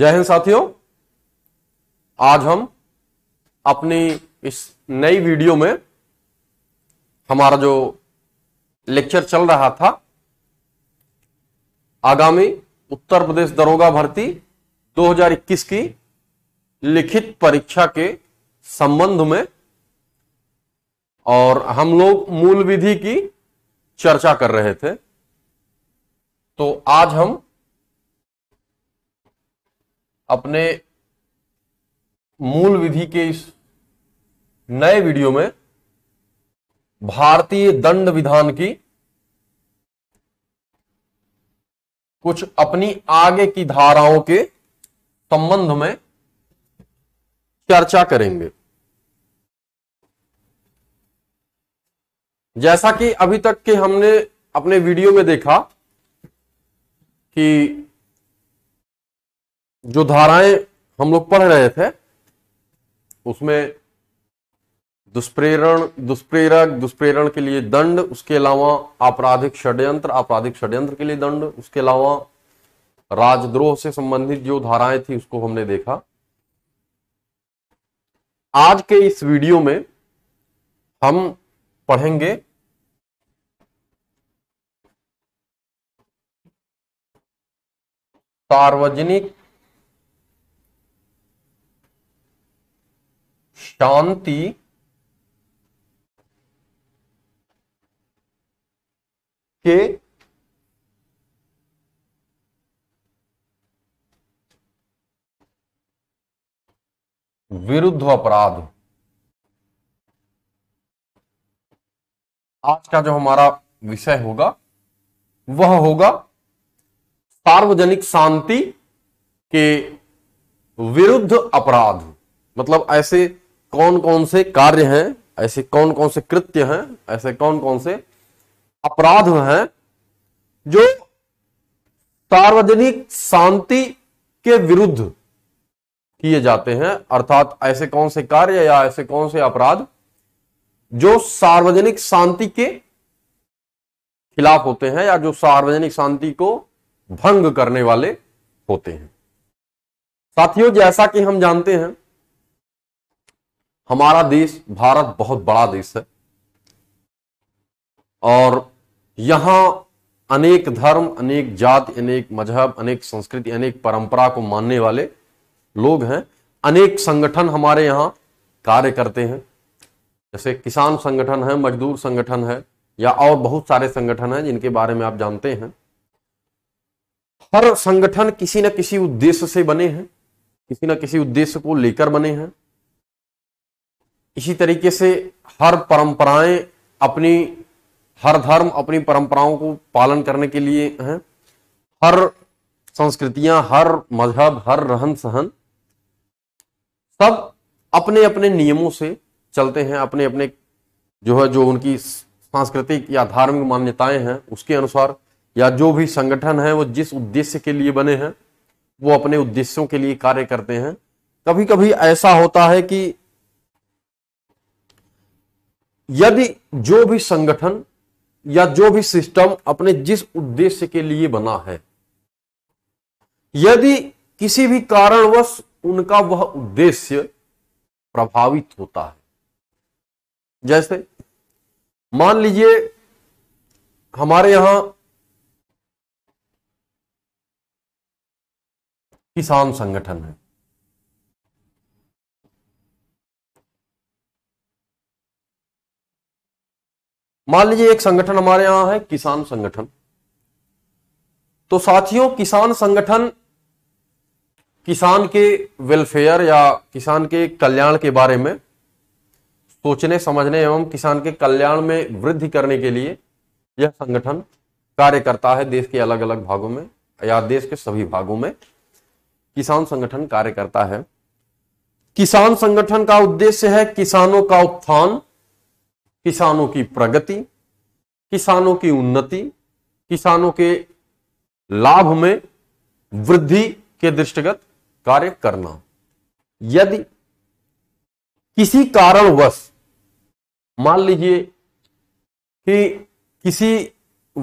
जय हिंद साथियों आज हम अपनी इस नई वीडियो में हमारा जो लेक्चर चल रहा था आगामी उत्तर प्रदेश दरोगा भर्ती 2021 की लिखित परीक्षा के संबंध में और हम लोग मूल विधि की चर्चा कर रहे थे तो आज हम अपने मूल विधि के इस नए वीडियो में भारतीय दंड विधान की कुछ अपनी आगे की धाराओं के संबंध में चर्चा करेंगे जैसा कि अभी तक के हमने अपने वीडियो में देखा कि जो धाराएं हम लोग पढ़ रहे थे उसमें दुष्प्रेरण दुष्प्रेरक दुष्प्रेरण के लिए दंड उसके अलावा आपराधिक षड्यंत्र आपराधिक षड्यंत्र के लिए दंड उसके अलावा राजद्रोह से संबंधित जो धाराएं थी उसको हमने देखा आज के इस वीडियो में हम पढ़ेंगे सार्वजनिक शांति के विरुद्ध अपराध आज का जो हमारा विषय होगा वह होगा सार्वजनिक शांति के विरुद्ध अपराध मतलब ऐसे कौन कौन से कार्य हैं ऐसे कौन कौन से कृत्य हैं ऐसे कौन कौन से अपराध हैं जो सार्वजनिक शांति के विरुद्ध किए जाते हैं अर्थात ऐसे कौन से कार्य या ऐसे कौन से अपराध जो सार्वजनिक शांति के खिलाफ होते हैं या जो सार्वजनिक शांति को भंग करने वाले होते हैं साथियों जैसा कि हम जानते हैं हमारा देश भारत बहुत बड़ा देश है और यहां अनेक धर्म अनेक जाति अनेक मजहब अनेक संस्कृति अनेक परंपरा को मानने वाले लोग हैं अनेक संगठन हमारे यहां कार्य करते हैं जैसे किसान संगठन है मजदूर संगठन है या और बहुत सारे संगठन हैं जिनके बारे में आप जानते हैं हर संगठन किसी न किसी उद्देश्य से बने हैं किसी न किसी उद्देश्य को लेकर बने हैं इसी तरीके से हर परंपराएं अपनी हर धर्म अपनी परंपराओं को पालन करने के लिए हैं हर संस्कृतियां हर मजहब हर रहन सहन सब अपने अपने नियमों से चलते हैं अपने अपने जो है जो उनकी सांस्कृतिक या धार्मिक मान्यताएं हैं उसके अनुसार या जो भी संगठन है वो जिस उद्देश्य के लिए बने हैं वो अपने उद्देश्यों के लिए कार्य करते हैं कभी कभी ऐसा होता है कि यदि जो भी संगठन या जो भी सिस्टम अपने जिस उद्देश्य के लिए बना है यदि किसी भी कारणवश उनका वह उद्देश्य प्रभावित होता है जैसे मान लीजिए हमारे यहां किसान संगठन है मान लीजिए एक संगठन हमारे यहां है किसान संगठन तो साथियों किसान संगठन किसान के वेलफेयर या किसान के कल्याण के बारे में सोचने समझने एवं किसान के कल्याण में वृद्धि करने के लिए यह संगठन कार्य करता है देश के अलग अलग भागों में या देश के सभी भागों में किसान संगठन कार्य करता है किसान संगठन का उद्देश्य है किसानों का उत्थान किसानों की प्रगति किसानों की उन्नति किसानों के लाभ में वृद्धि के दृष्टिगत कार्य करना यदि किसी कारणवश मान लीजिए कि किसी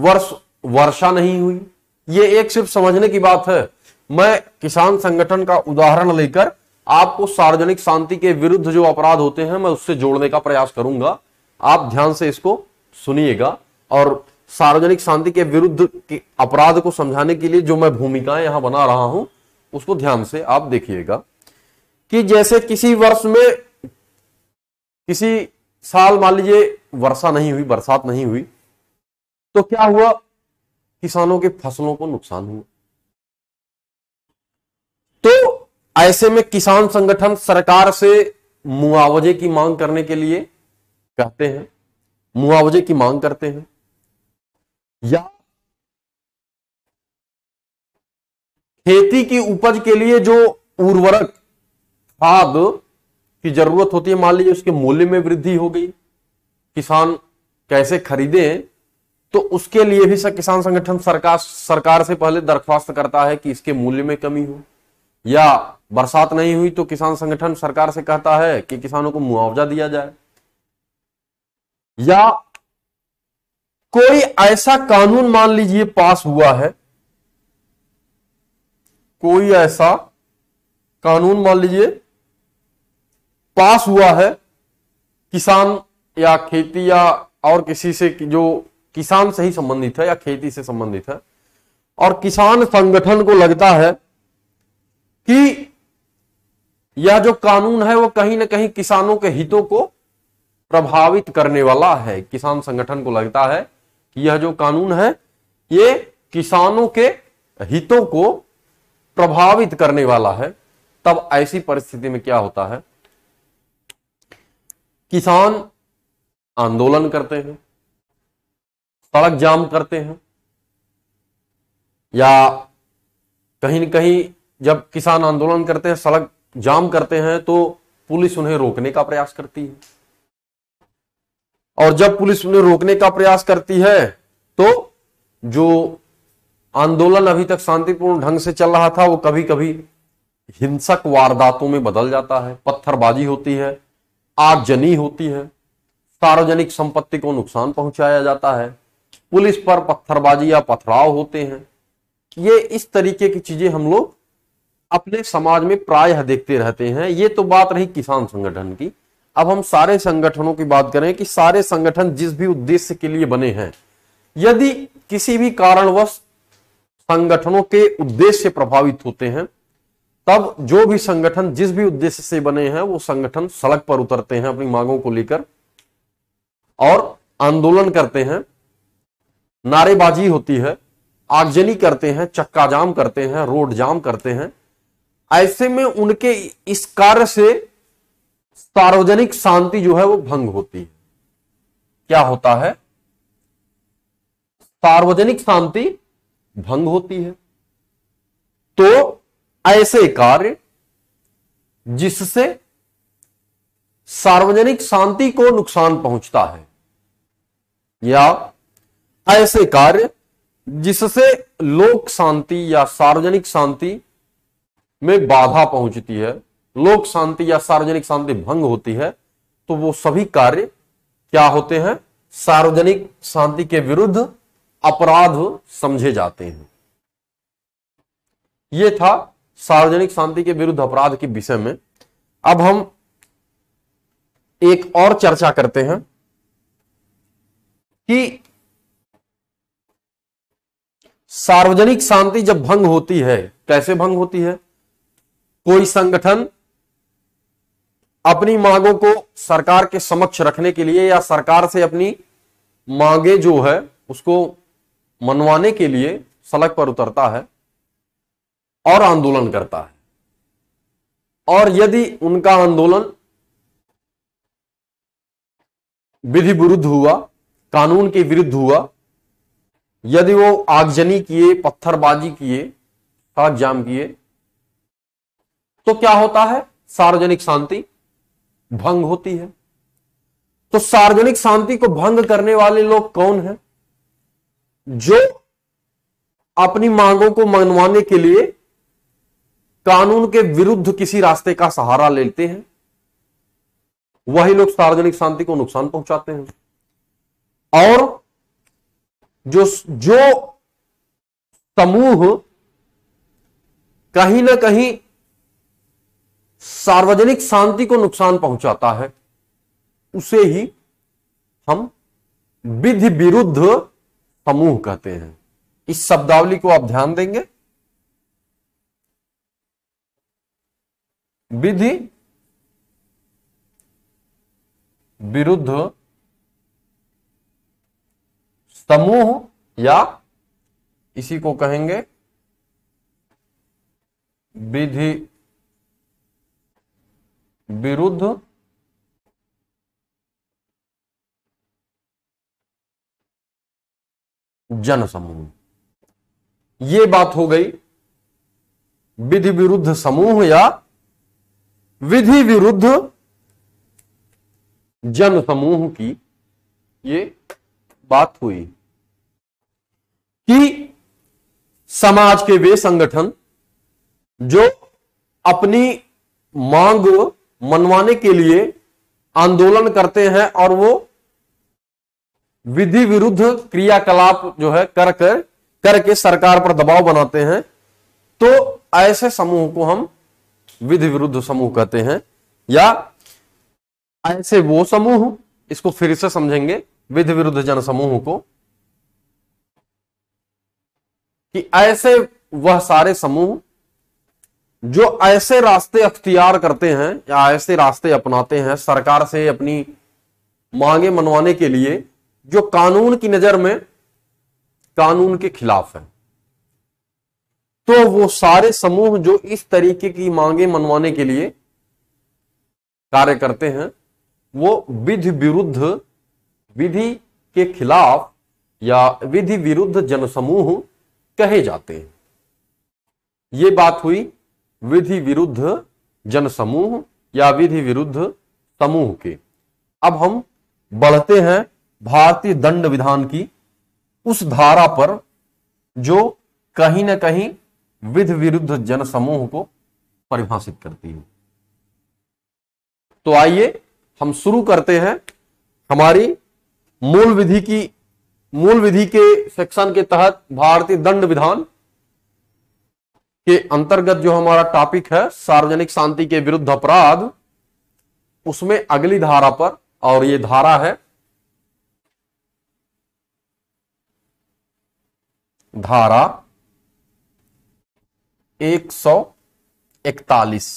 वर्ष वर्षा नहीं हुई यह एक सिर्फ समझने की बात है मैं किसान संगठन का उदाहरण लेकर आपको सार्वजनिक शांति के विरुद्ध जो अपराध होते हैं मैं उससे जोड़ने का प्रयास करूंगा आप ध्यान से इसको सुनिएगा और सार्वजनिक शांति के विरुद्ध के अपराध को समझाने के लिए जो मैं भूमिकाएं यहां बना रहा हूं उसको ध्यान से आप देखिएगा कि जैसे किसी वर्ष में किसी साल मान लीजिए वर्षा नहीं हुई बरसात नहीं हुई तो क्या हुआ किसानों के फसलों को नुकसान हुआ तो ऐसे में किसान संगठन सरकार से मुआवजे की मांग करने के लिए चाहते हैं मुआवजे की मांग करते हैं या खेती की उपज के लिए जो उर्वरक खाद की जरूरत होती है मान लीजिए उसके मूल्य में वृद्धि हो गई किसान कैसे खरीदे तो उसके लिए भी सर किसान संगठन सरकार सरकार से पहले दरख्वास्त करता है कि इसके मूल्य में कमी हो या बरसात नहीं हुई तो किसान संगठन सरकार से कहता है कि किसानों को मुआवजा दिया जाए या कोई ऐसा कानून मान लीजिए पास हुआ है कोई ऐसा कानून मान लीजिए पास हुआ है किसान या खेती या और किसी से जो किसान से ही संबंधित है या खेती से संबंधित है और किसान संगठन को लगता है कि यह जो कानून है वो कहीं ना कहीं किसानों के हितों को प्रभावित करने वाला है किसान संगठन को लगता है कि यह जो कानून है ये किसानों के हितों को प्रभावित करने वाला है तब ऐसी परिस्थिति में क्या होता है किसान आंदोलन करते हैं सड़क जाम करते हैं या कहीं न कहीं जब किसान आंदोलन करते हैं सड़क जाम करते हैं तो पुलिस उन्हें रोकने का प्रयास करती है और जब पुलिस उन्हें रोकने का प्रयास करती है तो जो आंदोलन अभी तक शांतिपूर्ण ढंग से चल रहा था वो कभी कभी हिंसक वारदातों में बदल जाता है पत्थरबाजी होती है आगजनी होती है सार्वजनिक संपत्ति को नुकसान पहुंचाया जाता है पुलिस पर पत्थरबाजी या पथराव होते हैं ये इस तरीके की चीजें हम लोग अपने समाज में प्रायः देखते रहते हैं ये तो बात रही किसान संगठन की अब हम सारे संगठनों की बात करें कि सारे संगठन जिस भी उद्देश्य के लिए बने हैं यदि किसी भी कारणवश संगठनों के उद्देश्य प्रभावित होते हैं तब जो भी संगठन जिस भी उद्देश्य से बने हैं वो संगठन सड़क पर उतरते हैं अपनी मांगों को लेकर और आंदोलन करते हैं नारेबाजी होती है आगजनी करते हैं चक्का जाम करते हैं रोड जाम करते हैं ऐसे में उनके इस कार्य से सार्वजनिक शांति जो है वो भंग होती है क्या होता है सार्वजनिक शांति भंग होती है तो ऐसे कार्य जिससे सार्वजनिक शांति को नुकसान पहुंचता है या ऐसे कार्य जिससे लोक शांति या सार्वजनिक शांति में बाधा पहुंचती है लोक शांति या सार्वजनिक शांति भंग होती है तो वो सभी कार्य क्या होते हैं सार्वजनिक शांति के विरुद्ध अपराध समझे जाते हैं ये था सार्वजनिक शांति के विरुद्ध अपराध के विषय में अब हम एक और चर्चा करते हैं कि सार्वजनिक शांति जब भंग होती है कैसे भंग होती है कोई संगठन अपनी मांगों को सरकार के समक्ष रखने के लिए या सरकार से अपनी मांगे जो है उसको मनवाने के लिए सड़क पर उतरता है और आंदोलन करता है और यदि उनका आंदोलन विधि विरुद्ध हुआ कानून के विरुद्ध हुआ यदि वो आगजनी किए पत्थरबाजी किए सड़क जाम किए तो क्या होता है सार्वजनिक शांति भंग होती है तो सार्वजनिक शांति को भंग करने वाले लोग कौन हैं जो अपनी मांगों को मनवाने के लिए कानून के विरुद्ध किसी रास्ते का सहारा लेते हैं वही लोग सार्वजनिक शांति को नुकसान पहुंचाते हैं और जो जो समूह कहीं ना कहीं सार्वजनिक शांति को नुकसान पहुंचाता है उसे ही हम विधि विरुद्ध समूह कहते हैं इस शब्दावली को आप ध्यान देंगे विधि विरुद्ध समूह या इसी को कहेंगे विधि विरुद्ध जनसमूह ये बात हो गई विधि विरुद्ध समूह या विधि विरुद्ध जन समूह की ये बात हुई कि समाज के वे संगठन जो अपनी मांग मनवाने के लिए आंदोलन करते हैं और वो विधि विरुद्ध क्रियाकलाप जो है कर कर करके सरकार पर दबाव बनाते हैं तो ऐसे समूह को हम विधि विरुद्ध समूह कहते हैं या ऐसे वो समूह इसको फिर से समझेंगे विधि विरुद्ध जन समूह को कि ऐसे वह सारे समूह जो ऐसे रास्ते अख्तियार करते हैं या ऐसे रास्ते अपनाते हैं सरकार से अपनी मांगे मनवाने के लिए जो कानून की नजर में कानून के खिलाफ है तो वो सारे समूह जो इस तरीके की मांगे मनवाने के लिए कार्य करते हैं वो विधि विरुद्ध विधि के खिलाफ या विधि विरुद्ध जनसमूह कहे जाते हैं ये बात हुई विधि विरुद्ध जनसमूह या विधि विरुद्ध समूह के अब हम बढ़ते हैं भारतीय दंड विधान की उस धारा पर जो कहीं ना कहीं विधि विरुद्ध जन समूह को परिभाषित करती है तो आइए हम शुरू करते हैं हमारी मूल विधि की मूल विधि के सेक्शन के तहत भारतीय दंड विधान के अंतर्गत जो हमारा टॉपिक है सार्वजनिक शांति के विरुद्ध अपराध उसमें अगली धारा पर और ये धारा है धारा 141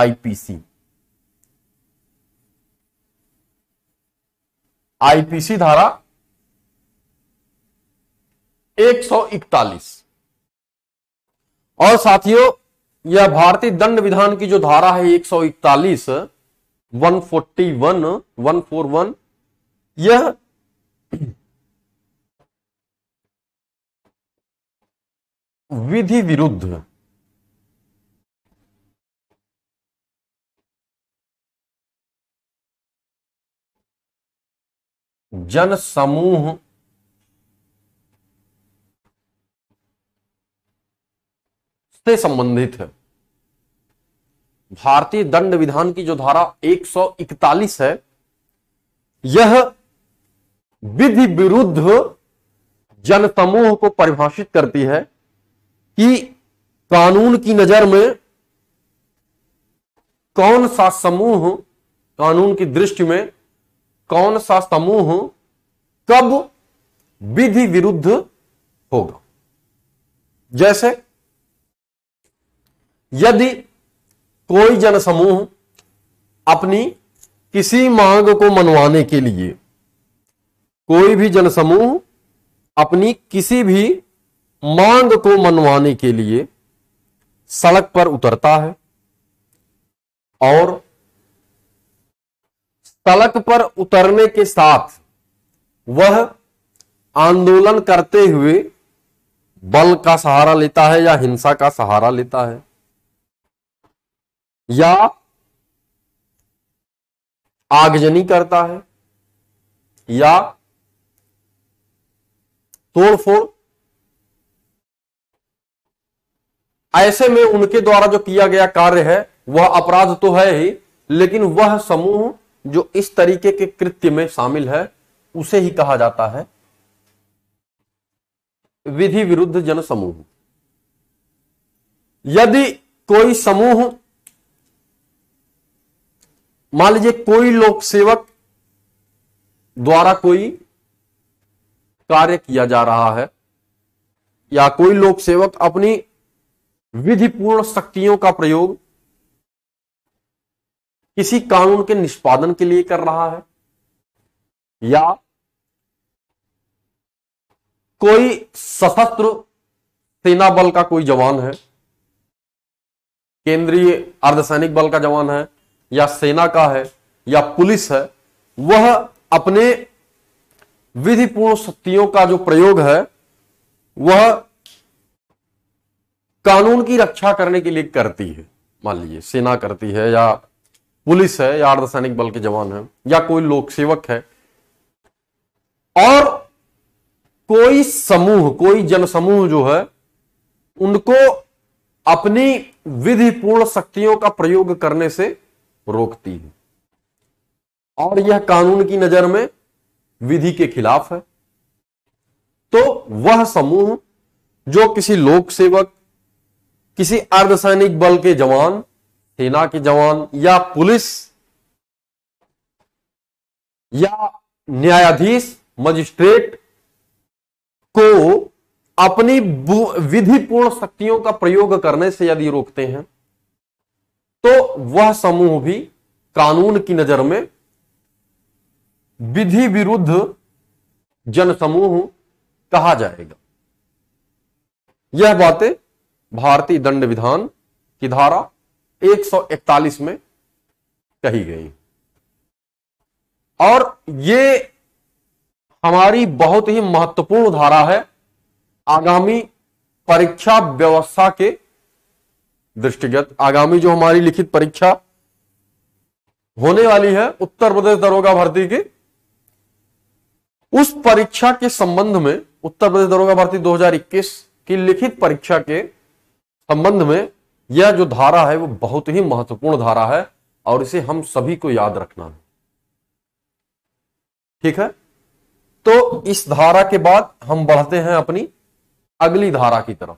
आईपीसी आईपीसी धारा 141 और साथियों यह भारतीय दंड विधान की जो धारा है 141, 141, 141 यह विधि विरुद्ध जन समूह से संबंधित है भारतीय दंड विधान की जो धारा 141 है यह विधि विरुद्ध जनसमूह को परिभाषित करती है कि कानून की नजर में कौन सा समूह कानून की दृष्टि में कौन सा समूह कब विधि विरुद्ध होगा जैसे यदि कोई जनसमूह अपनी किसी मांग को मनवाने के लिए कोई भी जनसमूह अपनी किसी भी मांग को मनवाने के लिए सड़क पर उतरता है और सड़क पर उतरने के साथ वह आंदोलन करते हुए बल का सहारा लेता है या हिंसा का सहारा लेता है या आगजनी करता है या तोड़फोड़ ऐसे में उनके द्वारा जो किया गया कार्य है वह अपराध तो है ही लेकिन वह समूह जो इस तरीके के कृत्य में शामिल है उसे ही कहा जाता है विधि विरुद्ध जन समूह यदि कोई समूह मान लीजिए कोई लोक सेवक द्वारा कोई कार्य किया जा रहा है या कोई लोक सेवक अपनी विधिपूर्ण शक्तियों का प्रयोग किसी कानून के निष्पादन के लिए कर रहा है या कोई सशस्त्र सेना बल का कोई जवान है केंद्रीय अर्धसैनिक बल का जवान है या सेना का है या पुलिस है वह अपने विधिपूर्ण शक्तियों का जो प्रयोग है वह कानून की रक्षा करने के लिए करती है मान लीजिए सेना करती है या पुलिस है या अर्धसैनिक बल के जवान है या कोई लोक सेवक है और कोई समूह कोई जनसमूह जो है उनको अपनी विधिपूर्ण शक्तियों का प्रयोग करने से रोकती है और यह कानून की नजर में विधि के खिलाफ है तो वह समूह जो किसी लोक सेवक किसी अर्धसैनिक बल के जवान सेना के जवान या पुलिस या न्यायाधीश मजिस्ट्रेट को अपनी विधिपूर्ण शक्तियों का प्रयोग करने से यदि रोकते हैं तो वह समूह भी कानून की नजर में विधि विरुद्ध जनसमूह कहा जाएगा यह बातें भारतीय दंड विधान की धारा 141 में कही गई और ये हमारी बहुत ही महत्वपूर्ण धारा है आगामी परीक्षा व्यवस्था के दृष्टिगत आगामी जो हमारी लिखित परीक्षा होने वाली है उत्तर प्रदेश दरोगा भर्ती की उस परीक्षा के संबंध में उत्तर प्रदेश दरोगा भर्ती 2021 की लिखित परीक्षा के संबंध में यह जो धारा है वो बहुत ही महत्वपूर्ण धारा है और इसे हम सभी को याद रखना है ठीक है तो इस धारा के बाद हम बढ़ते हैं अपनी अगली धारा की तरफ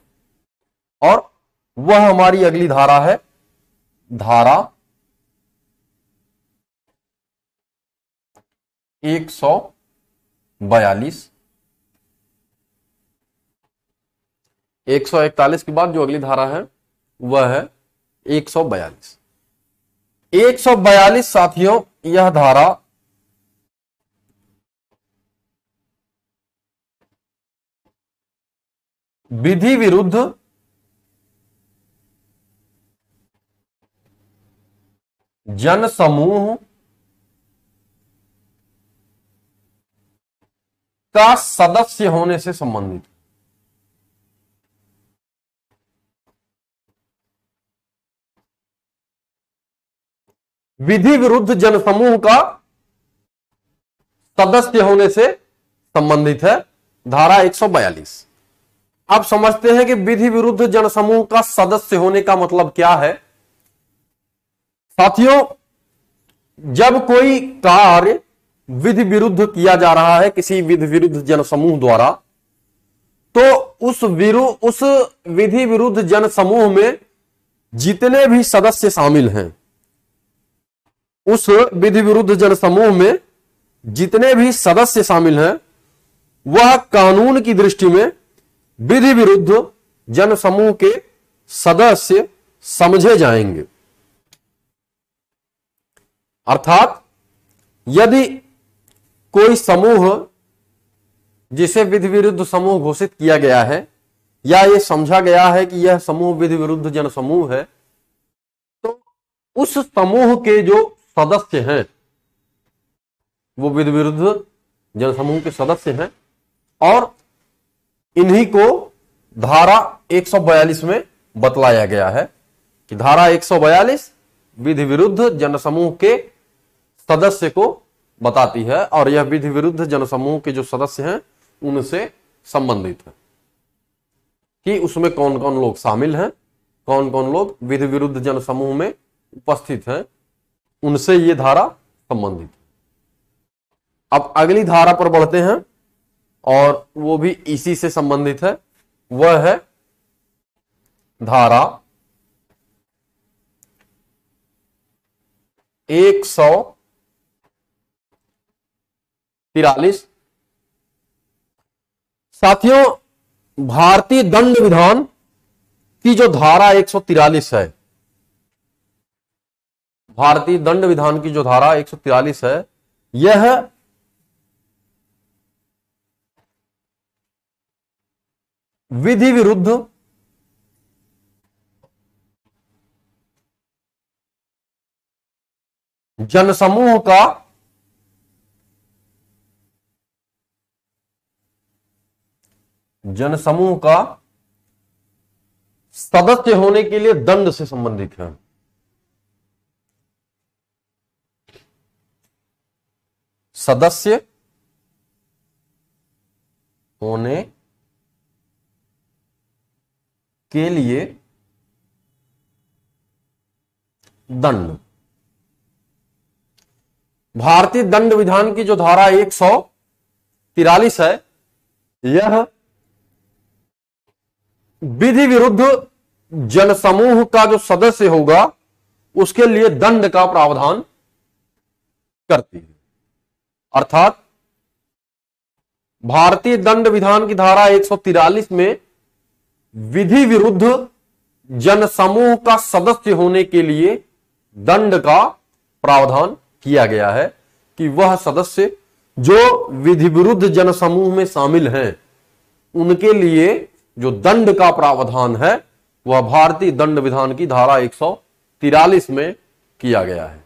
और वह हमारी अगली धारा है धारा 142 141 के बाद जो अगली धारा है वह है 142 142 साथियों यह धारा विधि विरुद्ध जन समूह का सदस्य होने से संबंधित विधि विरुद्ध जनसमूह का सदस्य होने से संबंधित है धारा 142 अब समझते हैं कि विधि विरुद्ध जनसमूह का सदस्य होने का मतलब क्या है साथियों जब कोई कार्य विधि विरुद्ध किया जा रहा है किसी विधि विरुद्ध जनसमूह द्वारा तो उस विरु उस विधि विरुद्ध जनसमूह में जितने भी सदस्य शामिल हैं उस विधि विरुद्ध जनसमूह में जितने भी सदस्य शामिल हैं वह कानून की दृष्टि में विधि विरुद्ध जनसमूह के सदस्य समझे जाएंगे अर्थात यदि कोई समूह जिसे विधि विरुद्ध समूह घोषित किया गया है या ये समझा गया है कि यह समूह विधि विरुद्ध जन समूह है तो उस समूह के जो सदस्य हैं वो विधि विरुद्ध जनसमूह के सदस्य हैं और इन्हीं को धारा 142 में बतलाया गया है कि धारा 142 विधि विरुद्ध जनसमूह के सदस्य को बताती है और यह विधि विरुद्ध जनसमूह के जो सदस्य हैं उनसे संबंधित है कि उसमें कौन कौन लोग शामिल हैं कौन कौन लोग विधि विरुद्ध जनसमूह में उपस्थित हैं उनसे ये धारा संबंधित है अब अगली धारा पर बढ़ते हैं और वो भी इसी से संबंधित है वह है धारा एक सौ तिरालीस साथियों भारतीय दंड विधान की जो धारा एक सौ तिरालीस है भारतीय दंड विधान की जो धारा एक सौ तिरालीस है यह विधि विरुद्ध जनसमूह का जनसमूह का सदस्य होने के लिए दंड से संबंधित है सदस्य होने के लिए दंड भारतीय दंड विधान की जो धारा एक सौ तिरालीस है यह विधि विरुद्ध जनसमूह का जो सदस्य होगा उसके लिए दंड का प्रावधान करती है अर्थात भारतीय दंड विधान की धारा तिरालीस में विधि विरुद्ध जनसमूह का सदस्य होने के लिए दंड का प्रावधान किया गया है कि वह सदस्य जो विधि विरुद्ध जनसमूह में शामिल हैं उनके लिए जो दंड का प्रावधान है वह भारतीय दंड विधान की धारा एक में किया गया है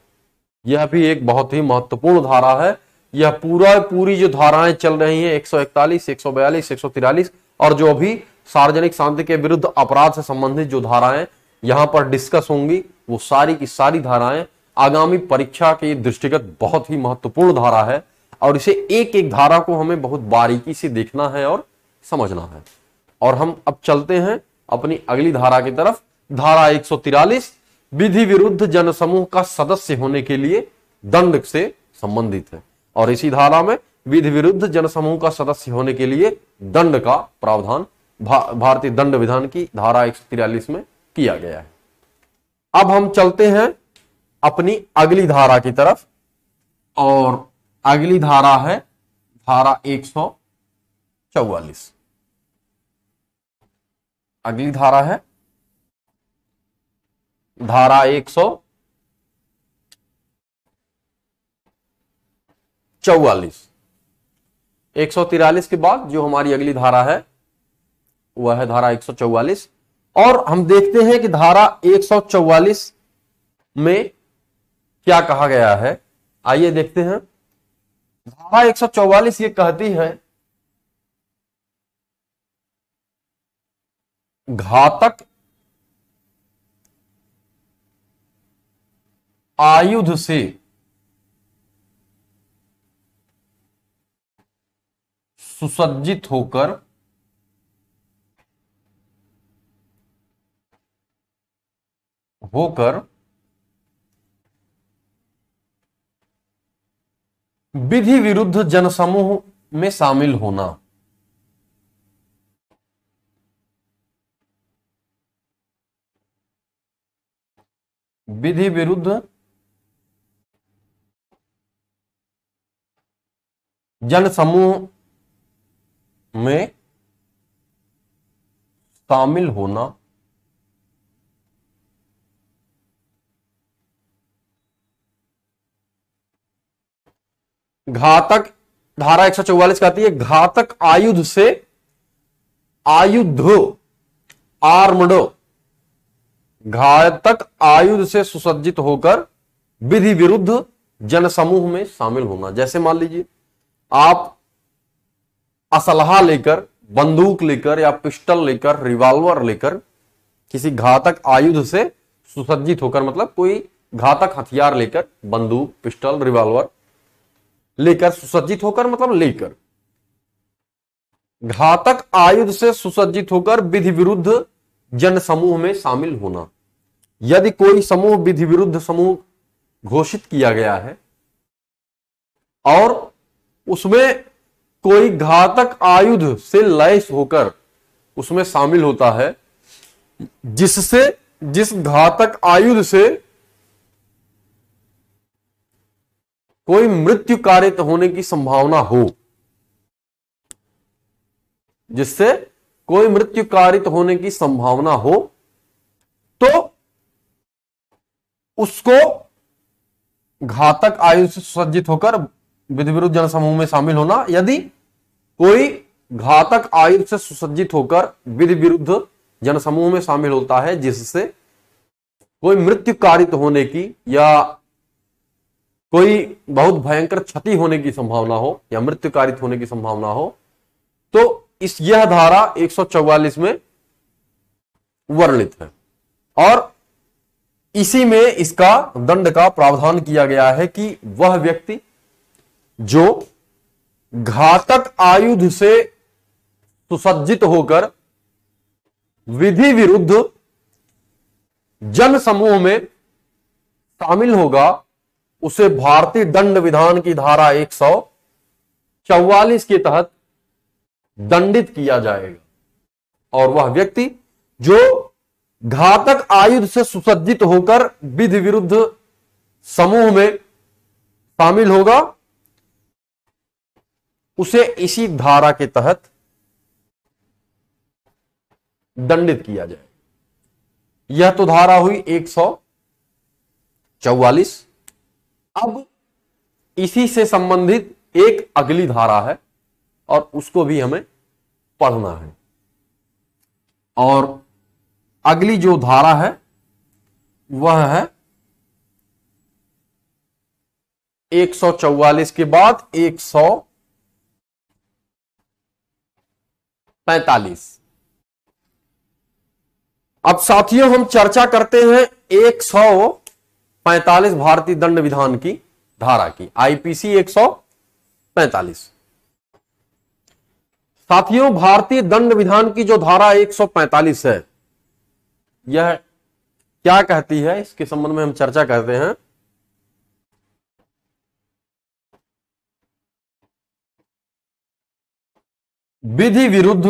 यह भी एक बहुत ही महत्वपूर्ण धारा है यह पूरा पूरी जो धाराएं चल रही हैं 141, 142, 143 और जो भी सार्वजनिक शांति के विरुद्ध अपराध से संबंधित जो धाराएं यहां पर डिस्कस होंगी वो सारी की सारी धाराएं आगामी परीक्षा के दृष्टिगत बहुत ही महत्वपूर्ण धारा है और इसे एक एक धारा को हमें बहुत बारीकी से देखना है और समझना है और हम अब चलते हैं अपनी अगली धारा की तरफ धारा एक विधि विरुद्ध जनसमूह का सदस्य होने के लिए दंड से संबंधित है और इसी धारा में विधि विरुद्ध जनसमूह का सदस्य होने के लिए दंड का प्रावधान भा, भारतीय दंड विधान की धारा एक में किया गया है अब हम चलते हैं अपनी अगली धारा की तरफ और अगली धारा है धारा एक सौ चौवालीस अगली धारा है धारा एक सौ चौवालीस एक सौ तिरालीस के बाद जो हमारी अगली धारा है वह है धारा एक सौ चौवालीस और हम देखते हैं कि धारा एक सौ चौवालीस में क्या कहा गया है आइए देखते हैं धारा एक ये कहती है घातक आयुध से सुसज्जित होकर होकर विधि विरुद्ध जनसमूह में शामिल होना विधि विरुद्ध जनसमूह में शामिल होना घातक धारा एक कहती है घातक आयुध से आयुध आर्मडो घातक आयुध से सुसज्जित होकर विधि विरुद्ध जनसमूह में शामिल होना जैसे मान लीजिए आप असलहा लेकर बंदूक लेकर या पिस्टल लेकर रिवॉल्वर लेकर किसी घातक आयुध से सुसज्जित होकर मतलब कोई घातक हथियार लेकर बंदूक पिस्टल रिवॉल्वर लेकर सुसज्जित होकर मतलब लेकर घातक आयुध से सुसज्जित होकर विधि विरुद्ध जन समूह में शामिल होना यदि कोई समूह विधि विरुद्ध समूह घोषित किया गया है और उसमें कोई घातक आयुध से लैस होकर उसमें शामिल होता है जिससे जिस घातक आयुध से कोई मृत्यु कारित होने की संभावना हो जिससे कोई मृत्यु कारित होने की संभावना हो तो उसको घातक आयु से सुसज्जित होकर विधि विरुद्ध जनसमूह में शामिल होना यदि कोई घातक आयु से सुसज्जित होकर विधि विरुद्ध जनसमूह में शामिल होता है जिससे कोई मृत्यु कारित होने की या कोई बहुत भयंकर क्षति होने की संभावना हो या मृत्युकारित होने की संभावना हो तो इस यह धारा 144 में वर्णित है और इसी में इसका दंड का प्रावधान किया गया है कि वह व्यक्ति जो घातक आयुध से सुसज्जित होकर विधि विरुद्ध जन समूह में शामिल होगा उसे भारतीय दंड विधान की धारा एक सौ चौवालीस के तहत दंडित किया जाएगा और वह व्यक्ति जो घातक आयुध से सुसज्जित होकर विधि विरुद्ध समूह में शामिल होगा उसे इसी धारा के तहत दंडित किया जाए यह तो धारा हुई एक सौ चौवालीस अब इसी से संबंधित एक अगली धारा है और उसको भी हमें पढ़ना है और अगली जो धारा है वह है 144 के बाद 145 अब साथियों हम चर्चा करते हैं सौ पैंतालीस भारतीय दंड विधान की धारा की आईपीसी 145 साथियों भारतीय दंड विधान की जो धारा 145 है यह क्या कहती है इसके संबंध में हम चर्चा करते हैं विधि विरुद्ध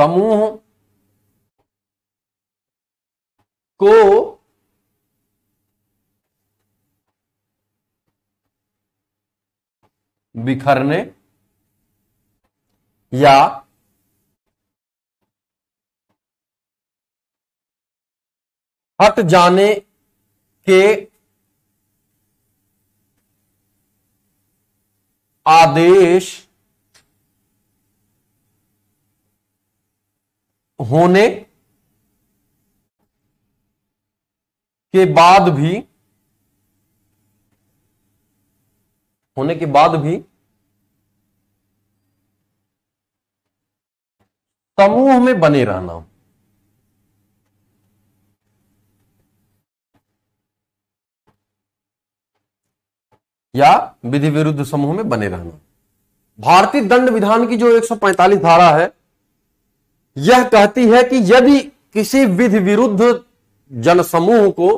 समूह को बिखरने या हट जाने के आदेश होने के बाद भी होने के बाद भी समूह में बने रहना या विधि विरुद्ध समूह में बने रहना भारतीय दंड विधान की जो 145 धारा है यह कहती है कि यदि किसी विधि विरुद्ध जनसमूह को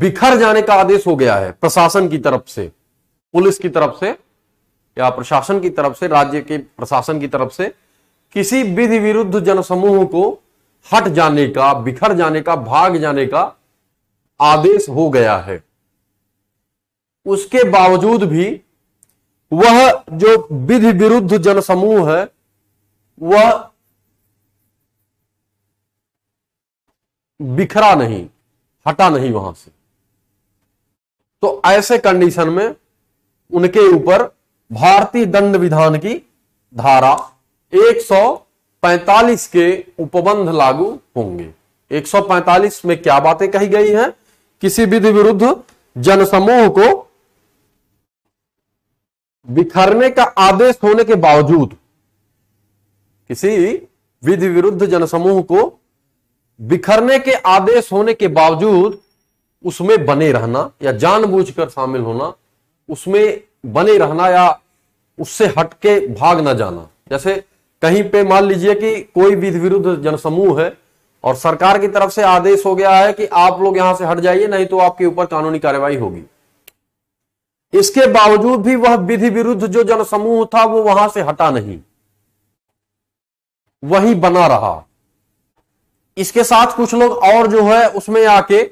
बिखर जाने का आदेश हो गया है प्रशासन की तरफ से पुलिस की तरफ से या प्रशासन की तरफ से राज्य के प्रशासन की तरफ से किसी विधि विरुद्ध जनसमूह को हट जाने का बिखर जाने का भाग जाने का आदेश हो गया है उसके बावजूद भी वह जो विधि विरुद्ध जनसमूह है वह बिखरा नहीं हटा नहीं वहां से तो ऐसे कंडीशन में उनके ऊपर भारतीय दंड विधान की धारा 145 के उपबंध लागू होंगे 145 में क्या बातें कही गई हैं किसी विधि विरुद्ध जनसमूह को बिखरने का आदेश होने के बावजूद किसी विधि विरुद्ध जनसमूह को बिखरने के आदेश होने के बावजूद उसमें बने रहना या जानबूझकर शामिल होना उसमें बने रहना या उससे हटके भाग ना जाना जैसे कहीं पे मान लीजिए कि कोई विधि विरुद्ध जनसमूह है और सरकार की तरफ से आदेश हो गया है कि आप लोग यहां से हट जाइए नहीं तो आपके ऊपर कानूनी कार्रवाई होगी इसके बावजूद भी वह विधि विरुद्ध जो जनसमूह था वो वहां से हटा नहीं वही बना रहा इसके साथ कुछ लोग और जो है उसमें आके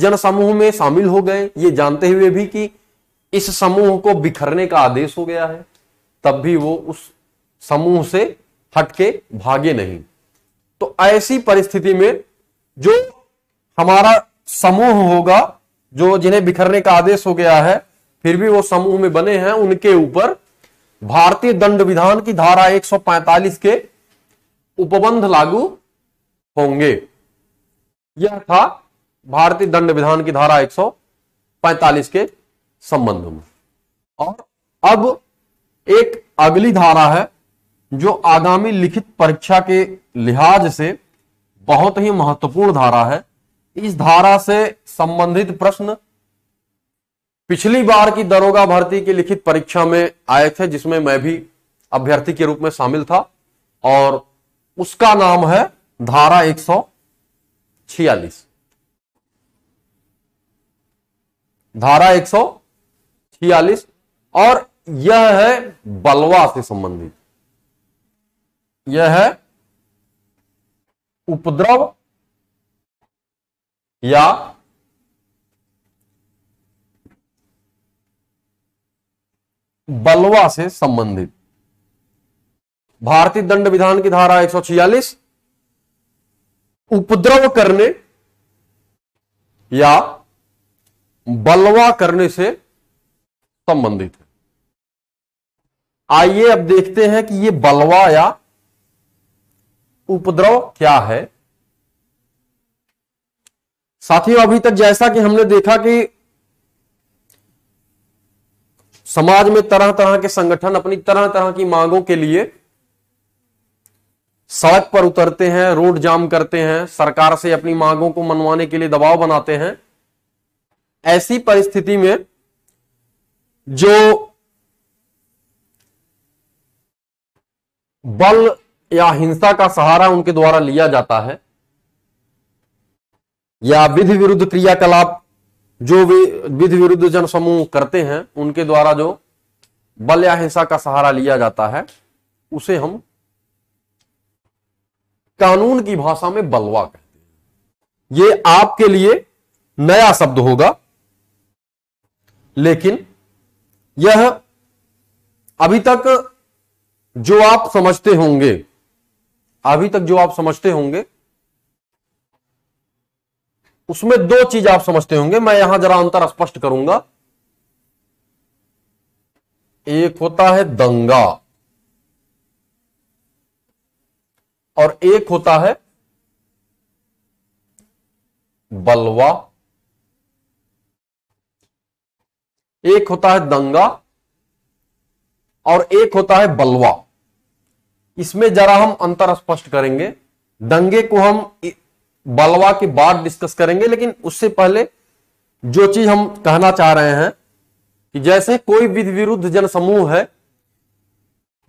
जन समूह में शामिल हो गए ये जानते हुए भी कि इस समूह को बिखरने का आदेश हो गया है तब भी वो उस समूह से हटके भागे नहीं तो ऐसी परिस्थिति में जो हमारा समूह होगा जो जिन्हें बिखरने का आदेश हो गया है फिर भी वो समूह में बने हैं उनके ऊपर भारतीय दंड विधान की धारा 145 के उपबंध लागू होंगे यह था भारतीय दंड विधान की धारा 145 के संबंध में और अब एक अगली धारा है जो आगामी लिखित परीक्षा के लिहाज से बहुत ही महत्वपूर्ण धारा है इस धारा से संबंधित प्रश्न पिछली बार की दरोगा भर्ती की लिखित परीक्षा में आए थे जिसमें मैं भी अभ्यर्थी के रूप में शामिल था और उसका नाम है धारा एक सौ छियालीस धारा एक सौ छियालीस और यह है बलवा से संबंधित यह है उपद्रव या बलवा से संबंधित भारतीय दंड विधान की धारा एक उपद्रव करने या बलवा करने से संबंधित है आइए अब देखते हैं कि यह बलवा या उपद्रव क्या है साथियों अभी तक जैसा कि हमने देखा कि समाज में तरह तरह के संगठन अपनी तरह तरह की मांगों के लिए सड़क पर उतरते हैं रोड जाम करते हैं सरकार से अपनी मांगों को मनवाने के लिए दबाव बनाते हैं ऐसी परिस्थिति में जो बल या हिंसा का सहारा उनके द्वारा लिया जाता है या विधि विरुद्ध क्रियाकलाप जो भी विधि विरुद्ध जनसमूह करते हैं उनके द्वारा जो बल या हिंसा का सहारा लिया जाता है उसे हम कानून की भाषा में बलवा कहते हैं ये आपके लिए नया शब्द होगा लेकिन यह अभी तक जो आप समझते होंगे अभी तक जो आप समझते होंगे उसमें दो चीज आप समझते होंगे मैं यहां जरा अंतर स्पष्ट करूंगा एक होता है दंगा और एक होता है बलवा एक होता है दंगा और एक होता है बलवा इसमें जरा हम अंतर स्पष्ट करेंगे दंगे को हम बलवा के बाद डिस्कस करेंगे लेकिन उससे पहले जो चीज हम कहना चाह रहे हैं कि जैसे कोई विध विरुद्ध जनसमूह है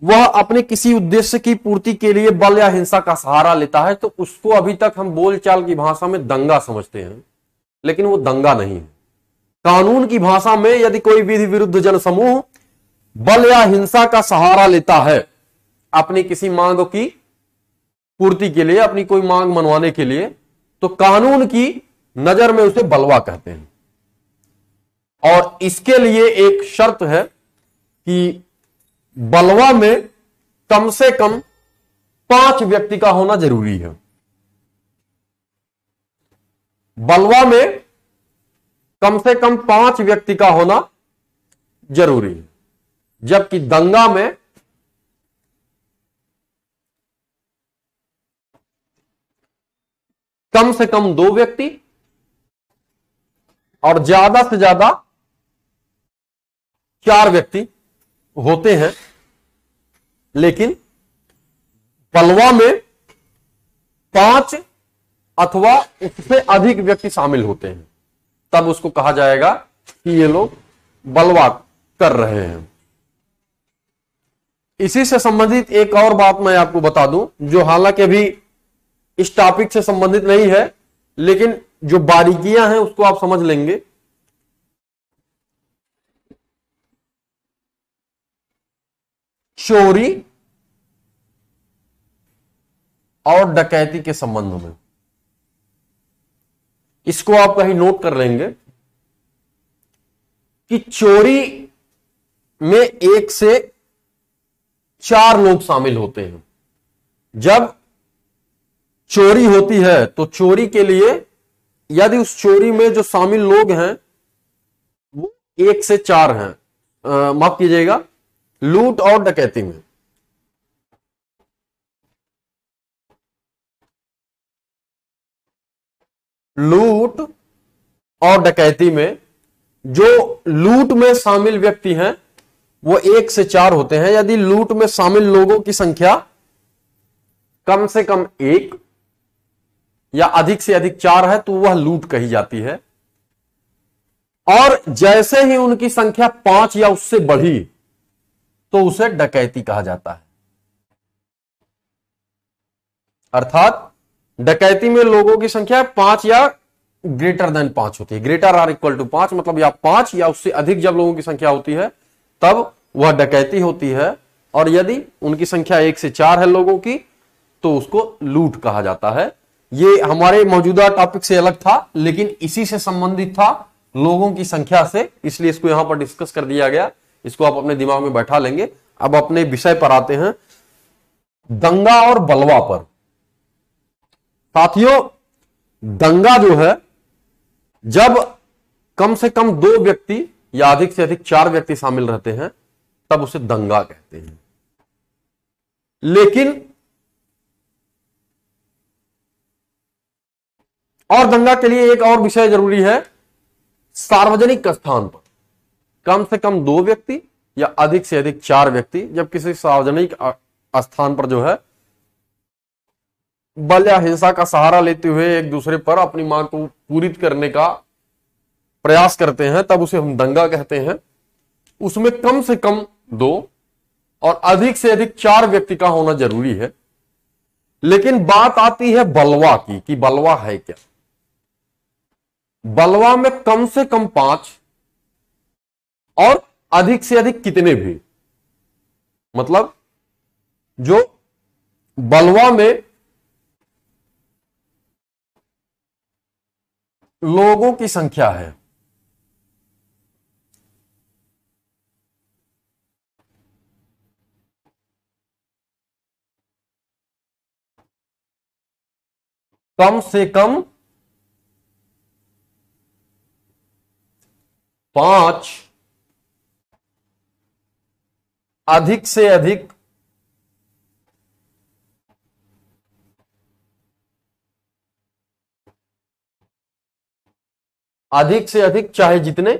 वह अपने किसी उद्देश्य की पूर्ति के लिए बल या हिंसा का सहारा लेता है तो उसको अभी तक हम बोलचाल की भाषा में दंगा समझते हैं लेकिन वो दंगा नहीं है कानून की भाषा में यदि कोई विधि विरुद्ध जनसमूह बल या हिंसा का सहारा लेता है अपनी किसी मांग की पूर्ति के लिए अपनी कोई मांग मनवाने के लिए तो कानून की नजर में उसे बलवा कहते हैं और इसके लिए एक शर्त है कि बलवा में कम से कम पांच व्यक्ति का होना जरूरी है बलवा में कम से कम पांच व्यक्ति का होना जरूरी है जबकि दंगा में कम से कम दो व्यक्ति और ज्यादा से ज्यादा चार व्यक्ति होते हैं लेकिन बलवा में पांच अथवा उससे अधिक व्यक्ति शामिल होते हैं तब उसको कहा जाएगा कि ये लोग बलवा कर रहे हैं इसी से संबंधित एक और बात मैं आपको बता दूं जो हालांकि अभी इस टॉपिक से संबंधित नहीं है लेकिन जो बारीकियां हैं उसको आप समझ लेंगे चोरी और डकैती के संबंध में इसको आप कहीं नोट कर लेंगे कि चोरी में एक से चार लोग शामिल होते हैं जब चोरी होती है तो चोरी के लिए यदि उस चोरी में जो शामिल लोग हैं वो एक से चार हैं माफ कीजिएगा लूट और डकैती में लूट और डकैती में जो लूट में शामिल व्यक्ति हैं वो एक से चार होते हैं यदि लूट में शामिल लोगों की संख्या कम से कम एक या अधिक से अधिक चार है तो वह लूट कही जाती है और जैसे ही उनकी संख्या पांच या उससे बढ़ी तो उसे डकैती कहा जाता है अर्थात डकैती में लोगों की संख्या पांच या ग्रेटर देन पांच होती है ग्रेटर आर इक्वल टू पांच मतलब या पांच या उससे अधिक जब लोगों की संख्या होती है तब वह डकैती होती है और यदि उनकी संख्या एक से चार है लोगों की तो उसको लूट कहा जाता है ये हमारे मौजूदा टॉपिक से अलग था लेकिन इसी से संबंधित था लोगों की संख्या से इसलिए इसको यहां पर डिस्कस कर दिया गया इसको आप अपने दिमाग में बैठा लेंगे अब अपने विषय पर आते हैं दंगा और बलवा पर साथियों दंगा जो है जब कम से कम दो व्यक्ति या अधिक से अधिक चार व्यक्ति शामिल रहते हैं तब उसे दंगा कहते हैं लेकिन और दंगा के लिए एक और विषय जरूरी है सार्वजनिक स्थान पर कम से कम दो व्यक्ति या अधिक से अधिक चार व्यक्ति जब किसी सार्वजनिक स्थान पर जो है बल या हिंसा का सहारा लेते हुए एक दूसरे पर अपनी मांग को पूरित करने का प्रयास करते हैं तब उसे हम दंगा कहते हैं उसमें कम से कम दो और अधिक से अधिक चार व्यक्ति का होना जरूरी है लेकिन बात आती है बलवा की कि बलवा है क्या बलवा में कम से कम पांच और अधिक से अधिक कितने भी मतलब जो बलवा में लोगों की संख्या है कम से कम पांच अधिक से अधिक अधिक से अधिक चाहे जितने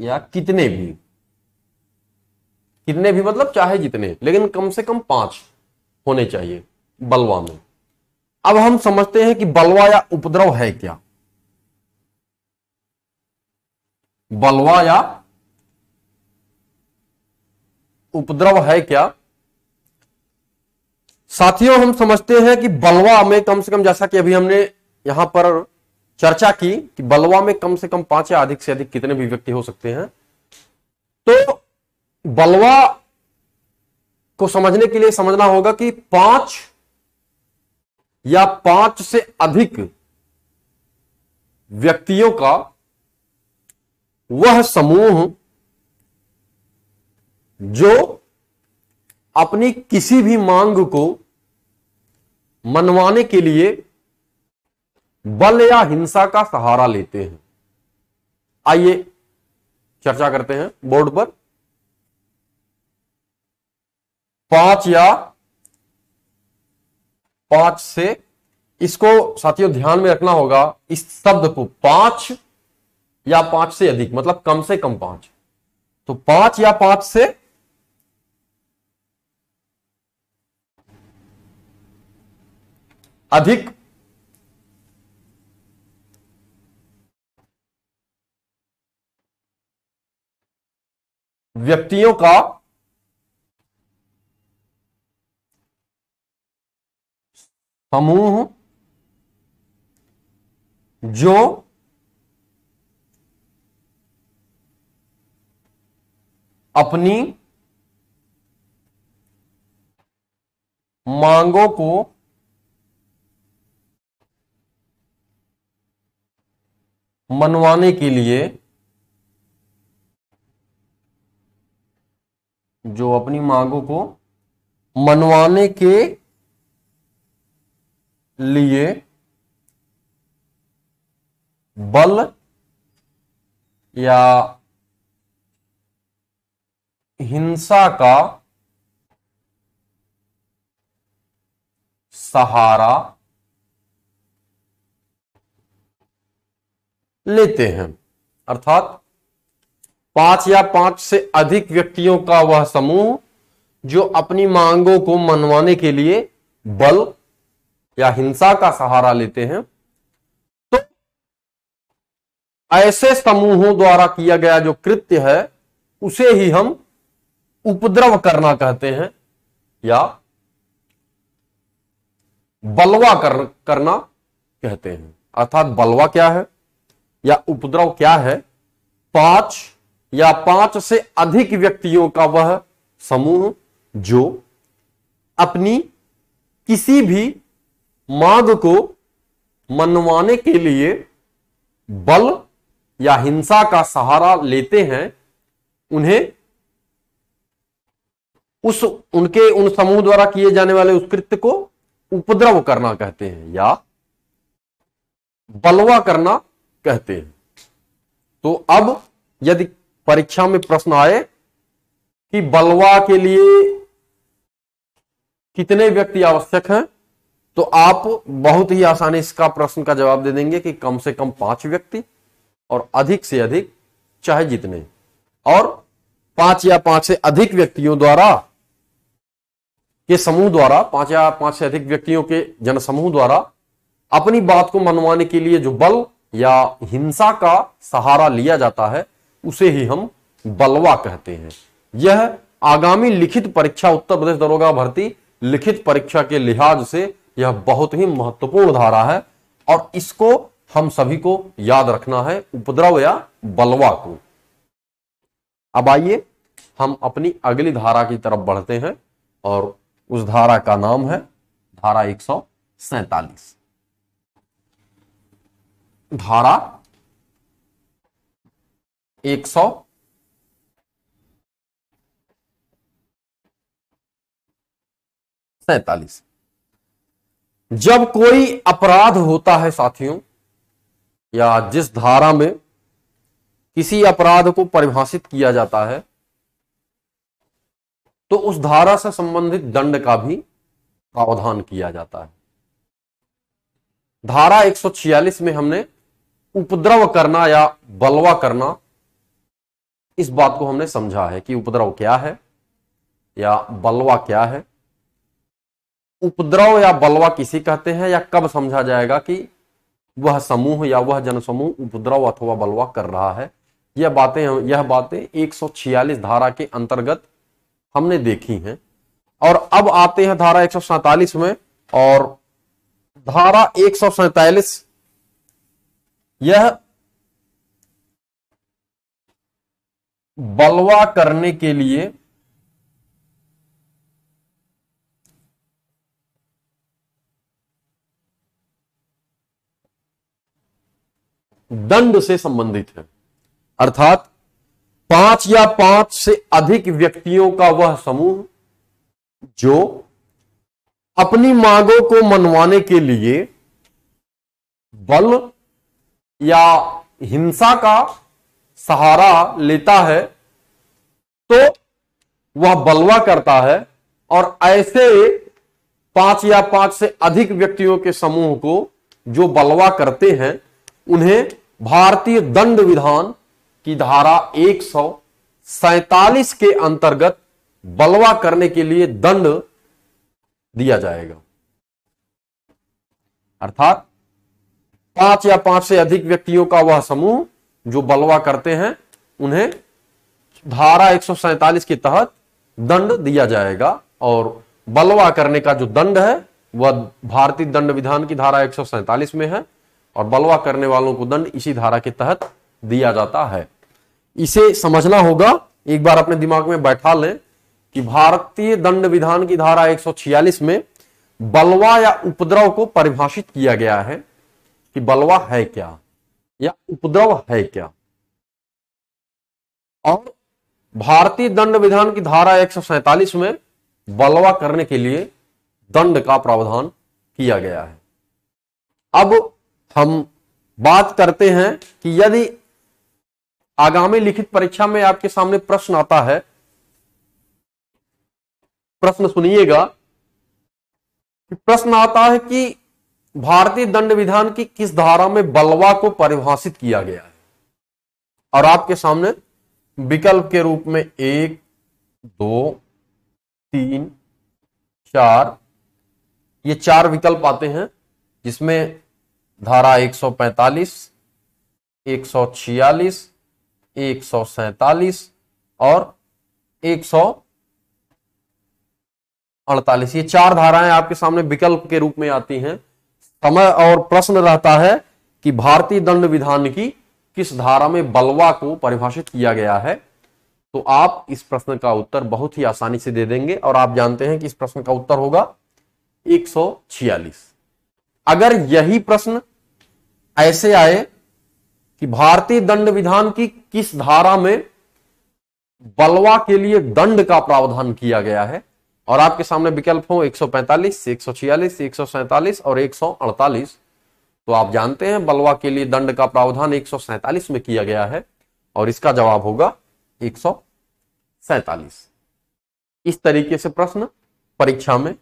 या कितने भी कितने भी मतलब चाहे जितने लेकिन कम से कम पांच होने चाहिए बलवा में अब हम समझते हैं कि बलवा या उपद्रव है क्या बलवा या उपद्रव है क्या साथियों हम समझते हैं कि बलवा में कम से कम जैसा कि अभी हमने यहां पर चर्चा की कि बलवा में कम से कम पांच या अधिक से अधिक कितने भी व्यक्ति हो सकते हैं तो बलवा को समझने के लिए समझना होगा कि पांच या पांच से अधिक व्यक्तियों का वह समूह जो अपनी किसी भी मांग को मनवाने के लिए बल या हिंसा का सहारा लेते हैं आइए चर्चा करते हैं बोर्ड पर पांच या पांच से इसको साथियों ध्यान में रखना होगा इस शब्द को पांच या पांच से अधिक मतलब कम से कम पांच तो पांच या पांच से अधिक व्यक्तियों का समूह जो अपनी मांगों को मनवाने के लिए जो अपनी मांगों को मनवाने के लिए बल या हिंसा का सहारा लेते हैं अर्थात पांच या पांच से अधिक व्यक्तियों का वह समूह जो अपनी मांगों को मनवाने के लिए बल या हिंसा का सहारा लेते हैं तो ऐसे समूहों द्वारा किया गया जो कृत्य है उसे ही हम उपद्रव करना कहते हैं या बलवा कर, करना कहते हैं अर्थात बलवा क्या है या उपद्रव क्या है पांच या पांच से अधिक व्यक्तियों का वह समूह जो अपनी किसी भी मांग को मनवाने के लिए बल या हिंसा का सहारा लेते हैं उन्हें उस उनके उन समूह द्वारा किए जाने वाले उस कृत्य को उपद्रव करना कहते हैं या बलवा करना कहते हैं तो अब यदि परीक्षा में प्रश्न आए कि बलवा के लिए कितने व्यक्ति आवश्यक हैं तो आप बहुत ही आसानी इसका प्रश्न का जवाब दे देंगे कि कम से कम पांच व्यक्ति और अधिक से अधिक चाहे जितने और पांच या पांच से अधिक व्यक्तियों द्वारा के समूह द्वारा पांच या पांच से अधिक व्यक्तियों के जनसमूह द्वारा अपनी बात को मनवाने के लिए जो बल या हिंसा का सहारा लिया जाता है उसे ही हम बलवा कहते हैं यह आगामी लिखित परीक्षा उत्तर प्रदेश दरोगा भर्ती लिखित परीक्षा के लिहाज से यह बहुत ही महत्वपूर्ण धारा है और इसको हम सभी को याद रखना है उपद्रव या बलवा को अब आइए हम अपनी अगली धारा की तरफ बढ़ते हैं और उस धारा का नाम है धारा एक सौ सैतालीस धारा एक सौ सैतालीस जब कोई अपराध होता है साथियों या जिस धारा में किसी अपराध को परिभाषित किया जाता है तो उस धारा से संबंधित दंड का भी प्रावधान किया जाता है धारा 146 में हमने उपद्रव करना या बलवा करना इस बात को हमने समझा है कि उपद्रव क्या है या बलवा क्या है उपद्रव या बलवा किसी कहते हैं या कब समझा जाएगा कि वह समूह या वह जनसमूह उपद्रव अथवा बलवा कर रहा है यह बातें यह बातें 146 धारा के अंतर्गत हमने देखी हैं और अब आते हैं धारा एक में और धारा एक यह बलवा करने के लिए दंड से संबंधित है अर्थात पांच या पांच से अधिक व्यक्तियों का वह समूह जो अपनी मांगों को मनवाने के लिए बल या हिंसा का सहारा लेता है तो वह बलवा करता है और ऐसे पांच या पांच से अधिक व्यक्तियों के समूह को जो बलवा करते हैं उन्हें भारतीय दंड विधान की धारा एक के अंतर्गत बलवा करने के लिए दंड दिया जाएगा अर्थात पांच या पांच से अधिक व्यक्तियों का वह समूह जो बलवा करते हैं उन्हें धारा एक के तहत दंड दिया जाएगा और बलवा करने का जो दंड है वह भारतीय दंड विधान की धारा एक में है और बलवा करने वालों को दंड इसी धारा के तहत दिया जाता है इसे समझना होगा एक बार अपने दिमाग में बैठा लें कि भारतीय दंड विधान की धारा 146 में बलवा या उपद्रव को परिभाषित किया गया है कि बलवा है क्या या उपद्रव है क्या और भारतीय दंड विधान की धारा 147 में बलवा करने के लिए दंड का प्रावधान किया गया है अब हम बात करते हैं कि यदि आगामी लिखित परीक्षा में आपके सामने प्रश्न आता है प्रश्न सुनिएगा प्रश्न आता है कि भारतीय दंड विधान की किस धारा में बलवा को परिभाषित किया गया है और आपके सामने विकल्प के रूप में एक दो तीन चार ये चार विकल्प आते हैं जिसमें धारा 145, 146, एक सौ सैतालीस और एक सौ अड़तालीस ये चार धाराएं आपके सामने विकल्प के रूप में आती हैं समय और प्रश्न रहता है कि भारतीय दंड विधान की किस धारा में बलवा को परिभाषित किया गया है तो आप इस प्रश्न का उत्तर बहुत ही आसानी से दे देंगे और आप जानते हैं कि इस प्रश्न का उत्तर होगा 146 अगर यही प्रश्न ऐसे आए कि भारतीय दंड विधान की किस धारा में बलवा के लिए दंड का प्रावधान किया गया है और आपके सामने विकल्प हो 145, 146, 147 और 148 तो आप जानते हैं बलवा के लिए दंड का प्रावधान एक में किया गया है और इसका जवाब होगा एक इस तरीके से प्रश्न परीक्षा में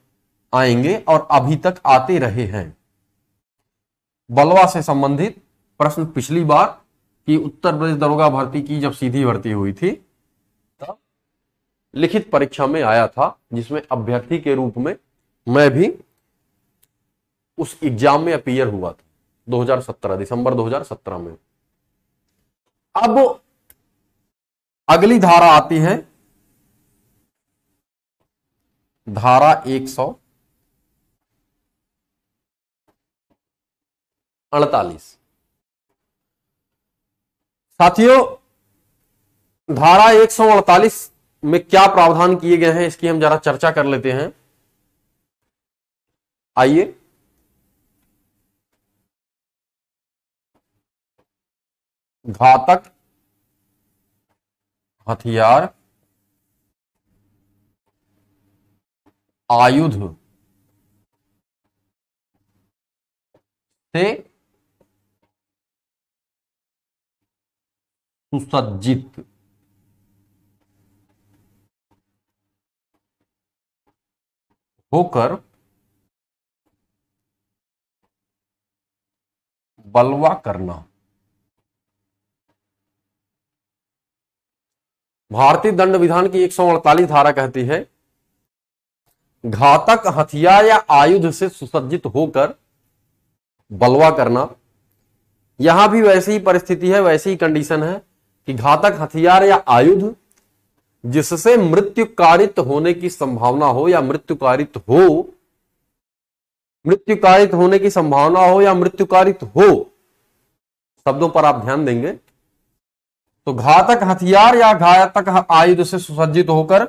आएंगे और अभी तक आते रहे हैं बलवा से संबंधित प्रश्न पिछली बार कि उत्तर प्रदेश दरोगा भर्ती की जब सीधी भर्ती हुई थी तब लिखित परीक्षा में आया था जिसमें अभ्यर्थी के रूप में मैं भी उस एग्जाम में अपीयर हुआ था 2017 दिसंबर 2017 में अब अगली धारा आती है धारा 100 अड़तालीस साथियों धारा 148 में क्या प्रावधान किए गए हैं इसकी हम जरा चर्चा कर लेते हैं आइए घातक हथियार आयुध से सुसज्जित होकर बलवा करना भारतीय दंड विधान की 148 धारा कहती है घातक हथियार या आयुध से सुसज्जित होकर बलवा करना यहां भी वैसी ही परिस्थिति है वैसी ही कंडीशन है कि घातक हथियार या आयुध जिससे मृत्युकारित होने की संभावना हो या मृत्युकारित हो मृत्युकारित होने की संभावना हो या मृत्युकारित हो शब्दों पर आप ध्यान देंगे तो घातक हथियार या घातक आयुध से सुसज्जित होकर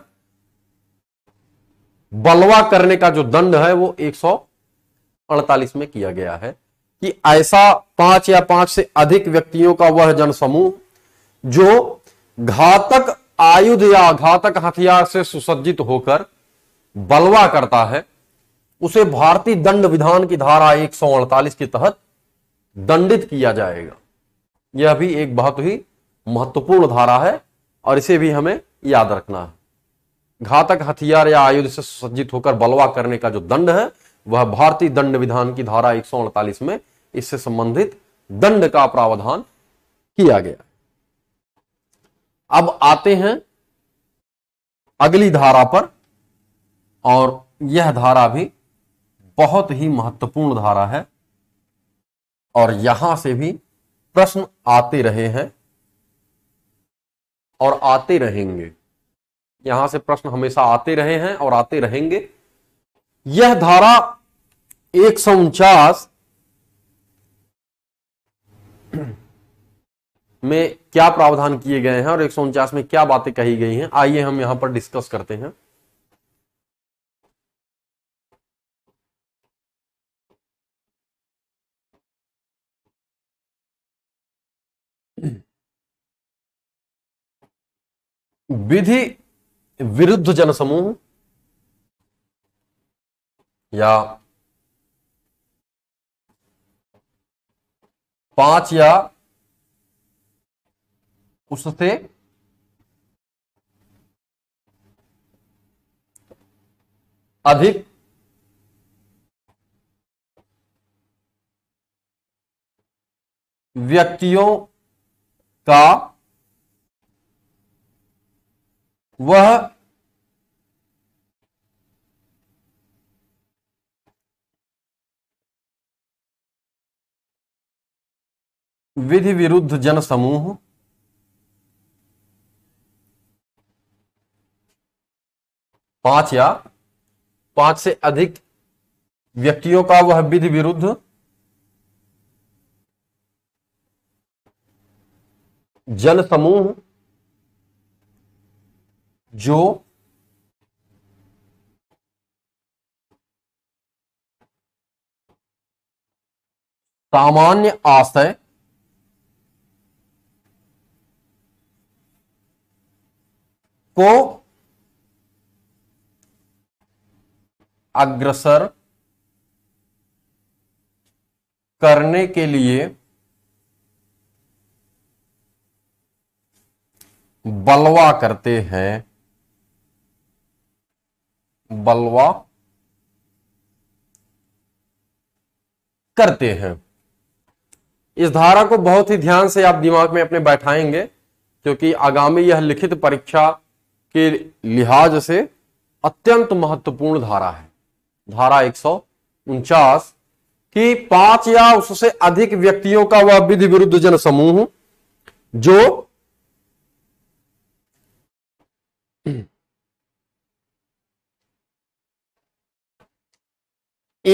बलवा करने का जो दंड है वो 148 में किया गया है कि ऐसा पांच या पांच से अधिक व्यक्तियों का वह जनसमूह जो घातक आयुध या घातक हथियार से सुसज्जित होकर बलवा करता है उसे भारतीय दंड विधान की धारा एक के तहत दंडित किया जाएगा यह भी एक बहुत ही महत्वपूर्ण धारा है और इसे भी हमें याद रखना है घातक हथियार या आयुध से सुसज्जित होकर बलवा करने का जो दंड है वह भारतीय दंड विधान की धारा एक में इससे संबंधित दंड का प्रावधान किया गया अब आते हैं अगली धारा पर और यह धारा भी बहुत ही महत्वपूर्ण धारा है और यहां से भी प्रश्न आते रहे हैं और आते रहेंगे यहां से प्रश्न हमेशा आते रहे हैं और आते रहेंगे यह धारा एक सौ उनचास में क्या प्रावधान किए गए हैं और एक में क्या बातें कही गई हैं आइए हम यहां पर डिस्कस करते हैं विधि विरुद्ध जनसमूह या पांच या उससे अधिक व्यक्तियों का वह विधि विरुद्ध जनसमूह पांच या पांच से अधिक व्यक्तियों का वह विधि विरुद्ध जन समूह जो सामान्य आशय को अग्रसर करने के लिए बलवा करते हैं बलवा करते हैं इस धारा को बहुत ही ध्यान से आप दिमाग में अपने बैठाएंगे क्योंकि आगामी यह लिखित परीक्षा के लिहाज से अत्यंत महत्वपूर्ण धारा है धारा एक सौ उनचास कि पांच या उससे अधिक व्यक्तियों का वह विधि विरुद्ध जन समूह जो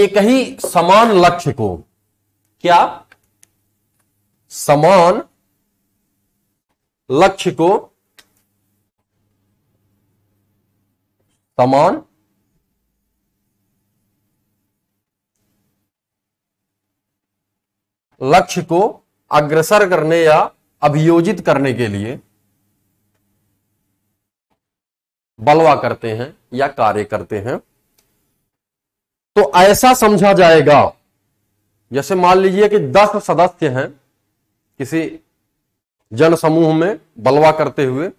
एक ही समान लक्ष्य को क्या समान लक्ष्य को समान लक्ष्य को अग्रसर करने या अभियोजित करने के लिए बलवा करते हैं या कार्य करते हैं तो ऐसा समझा जाएगा जैसे मान लीजिए कि दस सदस्य हैं किसी जन समूह में बलवा करते हुए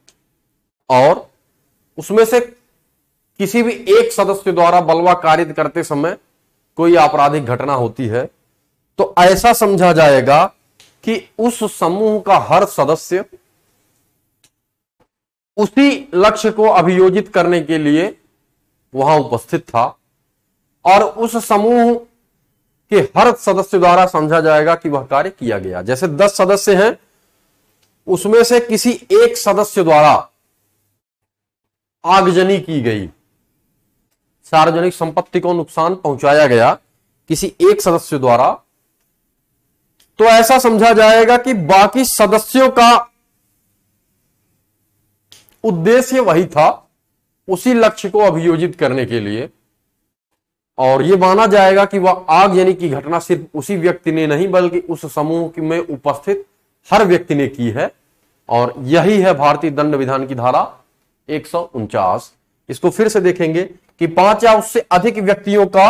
और उसमें से किसी भी एक सदस्य द्वारा बलवा कार्य करते समय कोई आपराधिक घटना होती है तो ऐसा समझा जाएगा कि उस समूह का हर सदस्य उसी लक्ष्य को अभियोजित करने के लिए वहां उपस्थित था और उस समूह के हर सदस्य द्वारा समझा जाएगा कि वह कार्य किया गया जैसे दस सदस्य हैं उसमें से किसी एक सदस्य द्वारा आगजनी की गई सार्वजनिक संपत्ति को नुकसान पहुंचाया गया किसी एक सदस्य द्वारा तो ऐसा समझा जाएगा कि बाकी सदस्यों का उद्देश्य वही था उसी लक्ष्य को अभियोजित करने के लिए और यह माना जाएगा कि वह आग यानी की घटना सिर्फ उसी व्यक्ति ने नहीं बल्कि उस समूह में उपस्थित हर व्यक्ति ने की है और यही है भारतीय दंड विधान की धारा एक इसको फिर से देखेंगे कि पांच या उससे अधिक व्यक्तियों का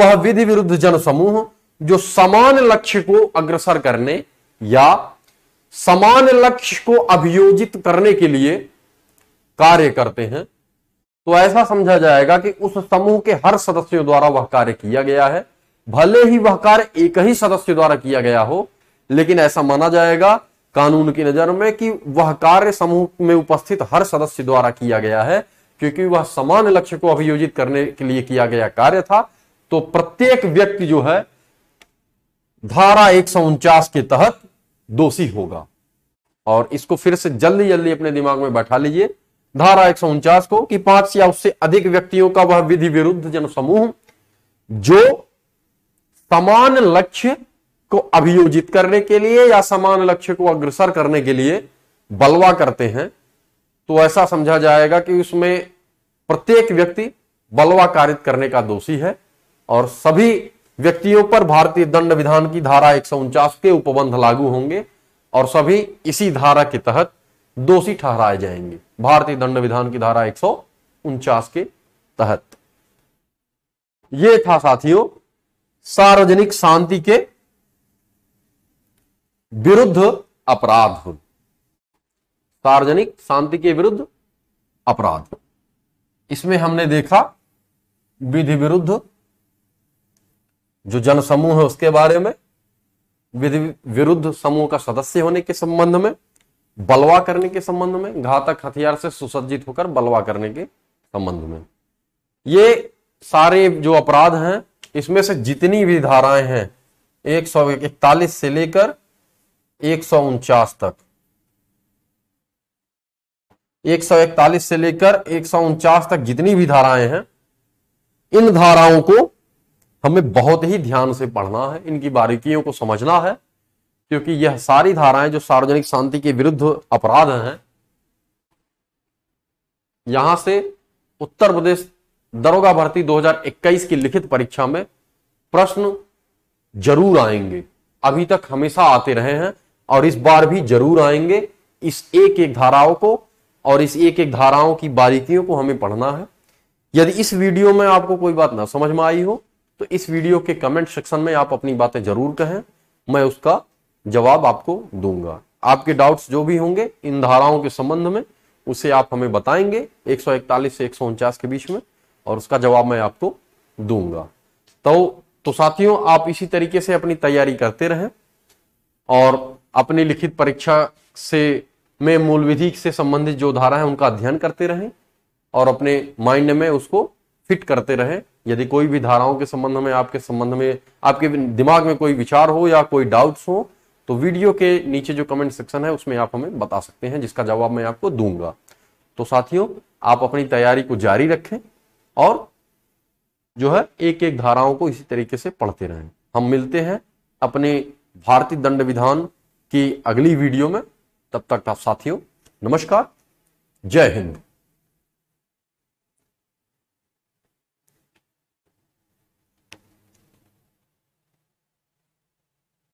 वह विधि विरुद्ध जनसमूह जो समान लक्ष्य को अग्रसर करने या समान लक्ष्य को अभियोजित करने के लिए कार्य करते हैं तो ऐसा समझा जाएगा कि उस समूह के हर सदस्यों द्वारा वह कार्य किया गया है भले ही वह कार्य एक ही सदस्य द्वारा किया गया हो लेकिन ऐसा माना जाएगा कानून की नजर में कि वह कार्य समूह में उपस्थित हर सदस्य द्वारा किया गया है क्योंकि वह समान लक्ष्य को अभियोजित करने के लिए किया गया कार्य था तो प्रत्येक व्यक्ति जो है धारा एक के तहत दोषी होगा और इसको फिर से जल्दी जल्दी अपने दिमाग में बैठा लीजिए धारा एक को कि पांच या उससे अधिक व्यक्तियों का वह विधि विरुद्ध जन समूह जो समान लक्ष्य को अभियोजित करने के लिए या समान लक्ष्य को अग्रसर करने के लिए बलवा करते हैं तो ऐसा समझा जाएगा कि उसमें प्रत्येक व्यक्ति बलवा कारित करने का दोषी है और सभी व्यक्तियों पर भारतीय दंड विधान की धारा एक के उपबंध लागू होंगे और सभी इसी धारा के तहत दोषी ठहराए जाएंगे भारतीय दंड विधान की धारा एक के तहत यह था साथियों सार्वजनिक शांति के विरुद्ध अपराध सार्वजनिक शांति के विरुद्ध अपराध इसमें हमने देखा विधि विरुद्ध जो जन समूह है उसके बारे में विरुद्ध समूह का सदस्य होने के संबंध में बलवा करने के संबंध में घातक हथियार से सुसज्जित होकर बलवा करने के संबंध में ये सारे जो अपराध हैं इसमें से जितनी भी धाराएं हैं एक सौ इकतालीस से लेकर एक सौ उनचास तक एक सौ इकतालीस से लेकर एक सौ उनचास तक जितनी भी धाराएं हैं इन धाराओं को हमें बहुत ही ध्यान से पढ़ना है इनकी बारीकियों को समझना है क्योंकि यह सारी धाराएं जो सार्वजनिक शांति के विरुद्ध अपराध हैं यहां से उत्तर प्रदेश दरोगा भर्ती 2021 की लिखित परीक्षा में प्रश्न जरूर आएंगे अभी तक हमेशा आते रहे हैं और इस बार भी जरूर आएंगे इस एक एक धाराओं को और इस एक एक धाराओं की बारीकियों को हमें पढ़ना है यदि इस वीडियो में आपको कोई बात ना समझ में आई हो तो इस वीडियो के कमेंट सेक्शन में आप अपनी बातें जरूर कहें मैं उसका जवाब आपको दूंगा आपके डाउट्स जो भी होंगे इन धाराओं के संबंध में उसे आप हमें बताएंगे 141 से एक के बीच में और उसका जवाब मैं आपको दूंगा तो तो साथियों आप इसी तरीके से अपनी तैयारी करते रहें और अपनी लिखित परीक्षा से में मूल विधि से संबंधित जो धारा है उनका अध्ययन करते रहें और अपने माइंड में उसको फिट करते रहें यदि कोई भी धाराओं के संबंध में आपके संबंध में आपके दिमाग में कोई विचार हो या कोई डाउट्स हो तो वीडियो के नीचे जो कमेंट सेक्शन है उसमें आप हमें बता सकते हैं जिसका जवाब मैं आपको दूंगा तो साथियों आप अपनी तैयारी को जारी रखें और जो है एक एक धाराओं को इसी तरीके से पढ़ते रहें हम मिलते हैं अपने भारतीय दंड विधान की अगली वीडियो में तब तक आप साथियों नमस्कार जय हिंद